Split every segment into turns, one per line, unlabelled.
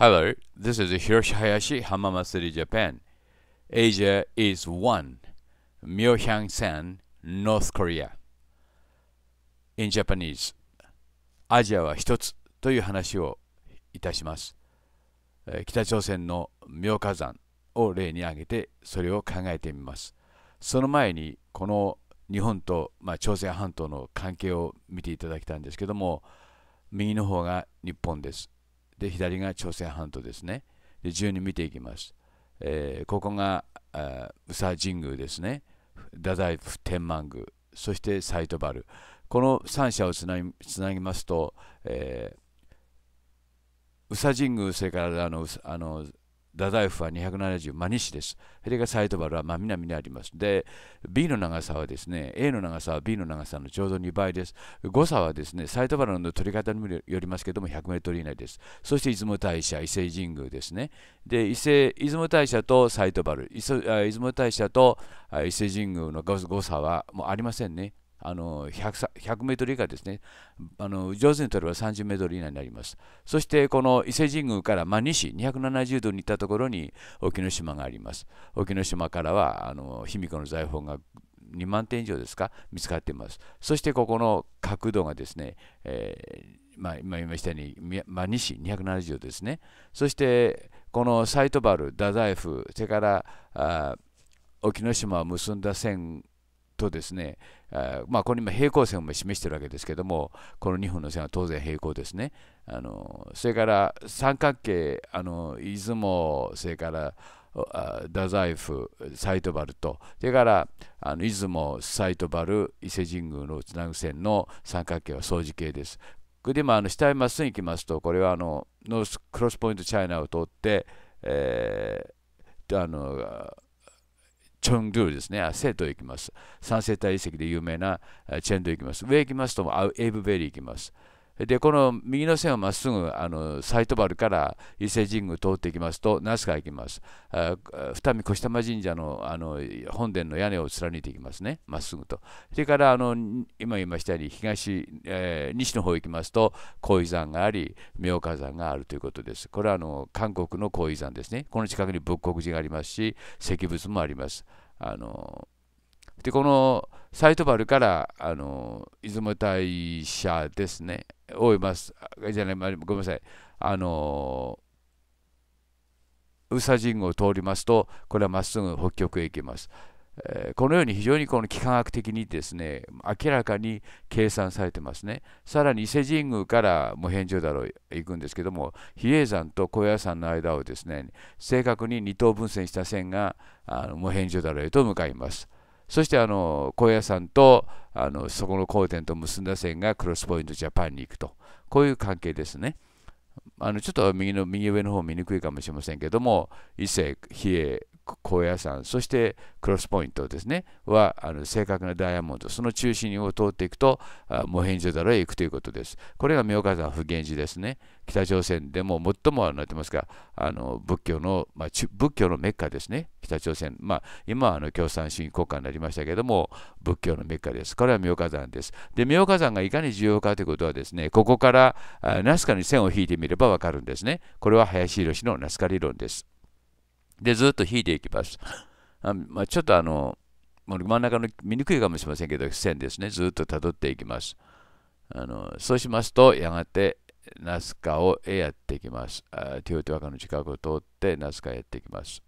Hello, this is Hiroshi Hayashi, Hamama City, Japan. Asia is one. Myohyang-san, North Korea. In Japanese, アジアは一つという話をいたします。北朝鮮の妙火山を例に挙げてそれを考えてみます。その前にこの日本と、まあ、朝鮮半島の関係を見ていただきたいんですけども右の方が日本です。で左が朝鮮半島ですねで順に見ていきます、えー、ここが宇佐神宮ですね太宰府天満宮そしてサイトバルこの3社をつなぎつなぎますと、えー、宇佐神宮それからあのあの太宰府は270、真西です。それがサイトバルは真南にあります。で、B の長さはですね、A の長さは B の長さのちょうど2倍です。誤差はですね、サイトバルの取り方によりますけども、100メートル以内です。そして出雲大社、伊勢神宮ですね。で、伊勢、出雲大社とサイトバル、出雲大社と伊勢神宮の誤差はもうありませんね。あの 100, 100メートル以下ですね、あの上手に取れば30メートル以内になります。そしてこの伊勢神宮から真西270度に行ったところに沖ノ島があります。沖ノ島からはあの卑弥呼の財宝が2万点以上ですか見つかっています。そしてここの角度がですね、えー、まあ、今言いましたように真、まあ、西270度ですね。そしてこのサイトバル、太宰府、それからあ沖ノ島を結んだ線とですね、まあ、これ今平行線を示してるわけですけどもこの2本の線は当然平行ですねあのそれから三角形あの出雲それから太宰府サイトバルとそれからあの出雲サイトバル伊勢神宮のつなぐ線の三角形は相似形ですで今あの下へまっすぐ行きますとこれはあのノースクロスポイントチャイナを通って、えー、あのチョンドゥですね、生徒行きます。三世帯遺跡で有名なチェンドゥ行きます。上行きますと、エブベリー行きます。でこの右の線をまっすぐあのサイトバルから伊勢神宮通っていきますと那須川行きます二見越玉神社のあの本殿の屋根を貫いていきますねまっすぐとそれからあの今言いましたように東、えー、西の方行きますと高位山があり妙火山があるということですこれはあの韓国の高位山ですねこの近くに仏国寺がありますし石仏もありますあのでこのサイトバルからあの出雲大社ですね、をいます。じゃない、ごめんなさい。あの宇佐神宮を通りますと、これはまっすぐ北極へ行きます。えー、このように非常にこの幾何学的にですね、明らかに計算されてますね。さらに伊勢神宮から無辺城だろう行くんですけども、比叡山と高野山の間をですね、正確に二等分線した線があの無辺城だろうへと向かいます。そしてあの高野山とあのそこの交点と結んだ線がクロスポイントジャパンに行くとこういう関係ですね。あのちょっと右の右上の方見にくいかもしれませんけども伊勢、比叡、高野山そしてクロスポイントですねはあの正確なダイヤモンドその中心を通っていくとモヘンジョダロへ行くということですこれが妙火山普賢寺ですね北朝鮮でも最もなってますがあの仏教の、まあ、仏教のメッカですね北朝鮮、まあ、今はあの共産主義国家になりましたけども仏教のメッカですこれは妙火山ですで妙火山がいかに重要かということはですねここからナスカに線を引いてみればわかるんですねこれは林宏のナスカ理論ですで、ずっと引いていきます。あまあ、ちょっとあの、真ん中の見にくいかもしれませんけど、線ですね、ずっと辿っていきます。あのそうしますと、やがてナスカをへやっていきます。あティオティワカの近くを通ってナスカへやっていきます。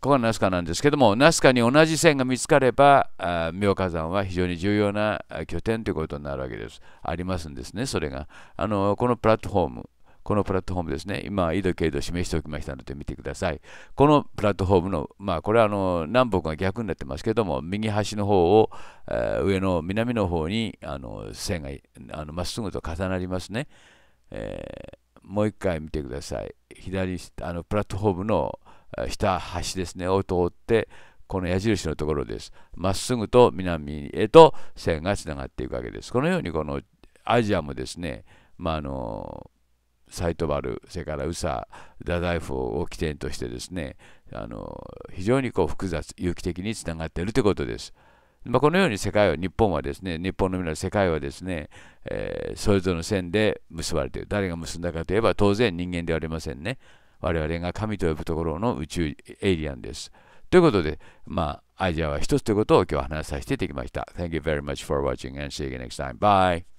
ここがナスカなんですけども、ナスカに同じ線が見つかれば、あ妙火山は非常に重要な拠点ということになるわけです。ありますんですね、それが。あのこのプラットフォーム、このプラットフォームですね、今、緯度、経度を示しておきましたので見てください。このプラットフォームの、まあ、これはあの南北が逆になってますけども、右端の方を、えー、上の南の方にあの線がまっすぐと重なりますね。えー、もう一回見てください。左あのプラットフォームの下端ですね、を通って、この矢印のところです。まっすぐと南へと線がつながっていくわけです。このようにこのアジアもですね、まあ、あのサイトバル、それからサ、ダダイフを起点としてですね、あの非常にこう複雑、有機的につながっているということです。まあ、このように世界は、日本はですね、日本の世界はですね、えー、それぞれの線で結ばれている。誰が結んだかといえば、当然人間ではありませんね。我々が神と呼ぶところの宇宙エイリアンです。ということで、まあ、アイデアは一つということを今日は話させていただきました。Thank you very much for watching and see you next time. Bye!